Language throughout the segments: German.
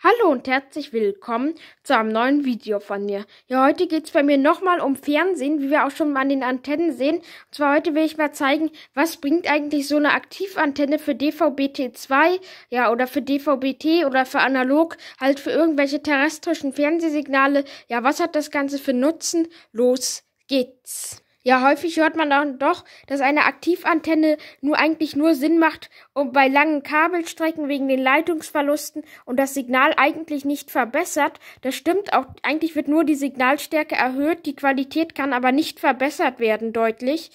Hallo und herzlich willkommen zu einem neuen Video von mir. Ja, heute geht's bei mir nochmal um Fernsehen, wie wir auch schon mal an den Antennen sehen. Und zwar heute will ich mal zeigen, was bringt eigentlich so eine Aktivantenne für DVB-T2, ja, oder für DVB-T oder für analog, halt für irgendwelche terrestrischen Fernsehsignale. Ja, was hat das Ganze für Nutzen? Los geht's! Ja, häufig hört man dann doch, dass eine Aktivantenne nur eigentlich nur Sinn macht, um bei langen Kabelstrecken wegen den Leitungsverlusten und das Signal eigentlich nicht verbessert. Das stimmt auch, eigentlich wird nur die Signalstärke erhöht, die Qualität kann aber nicht verbessert werden, deutlich.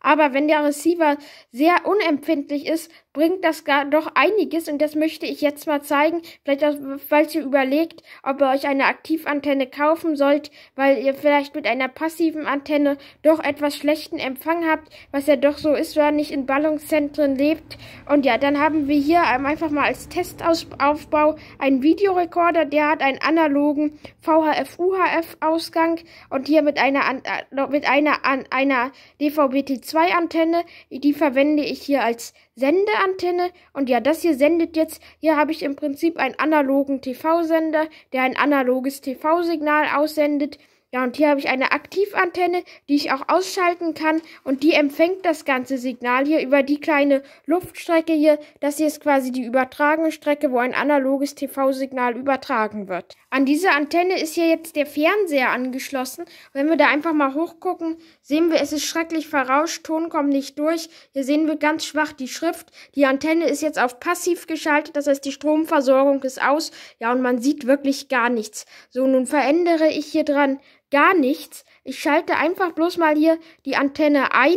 Aber wenn der Receiver sehr unempfindlich ist, bringt das gar doch einiges und das möchte ich jetzt mal zeigen. Vielleicht, falls ihr überlegt, ob ihr euch eine Aktivantenne kaufen sollt, weil ihr vielleicht mit einer passiven Antenne doch etwas schlechten Empfang habt, was ja doch so ist, wenn man nicht in Ballungszentren lebt. Und ja, dann haben wir hier einfach mal als Testaufbau einen Videorekorder, der hat einen analogen VHF-UHF-Ausgang und hier mit einer, äh, mit einer, einer dvb tc antenne die verwende ich hier als Sendeantenne. Und ja, das hier sendet jetzt. Hier habe ich im Prinzip einen analogen TV-Sender, der ein analoges TV-Signal aussendet. Ja, und hier habe ich eine Aktivantenne, die ich auch ausschalten kann und die empfängt das ganze Signal hier über die kleine Luftstrecke hier. Das hier ist quasi die übertragene Strecke, wo ein analoges TV-Signal übertragen wird. An diese Antenne ist hier jetzt der Fernseher angeschlossen. Wenn wir da einfach mal hochgucken, sehen wir, es ist schrecklich verrauscht, Ton kommt nicht durch. Hier sehen wir ganz schwach die Schrift. Die Antenne ist jetzt auf passiv geschaltet, das heißt die Stromversorgung ist aus. Ja, und man sieht wirklich gar nichts. So, nun verändere ich hier dran gar nichts. Ich schalte einfach bloß mal hier die Antenne ein.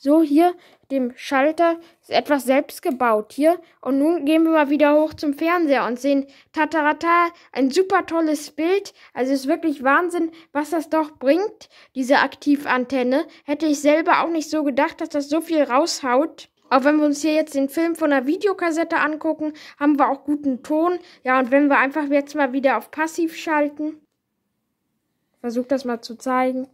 So hier dem Schalter ist etwas selbst gebaut hier. Und nun gehen wir mal wieder hoch zum Fernseher und sehen Tatarata, ein super tolles Bild. Also ist wirklich Wahnsinn, was das doch bringt, diese Aktivantenne. Hätte ich selber auch nicht so gedacht, dass das so viel raushaut. Auch wenn wir uns hier jetzt den Film von der Videokassette angucken, haben wir auch guten Ton. Ja, und wenn wir einfach jetzt mal wieder auf Passiv schalten, versuche das mal zu zeigen.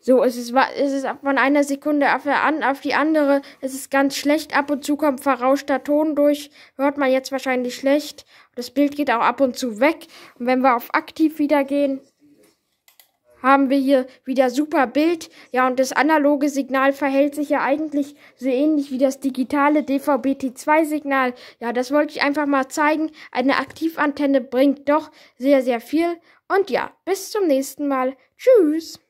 So, es ist, es ist von einer Sekunde auf, auf die andere. Es ist ganz schlecht. Ab und zu kommt verrauschter Ton durch. Hört man jetzt wahrscheinlich schlecht. Das Bild geht auch ab und zu weg. Und wenn wir auf aktiv wieder gehen, haben wir hier wieder super Bild. Ja, und das analoge Signal verhält sich ja eigentlich so ähnlich wie das digitale DVB-T2-Signal. Ja, das wollte ich einfach mal zeigen. Eine Aktivantenne bringt doch sehr, sehr viel. Und ja, bis zum nächsten Mal. Tschüss.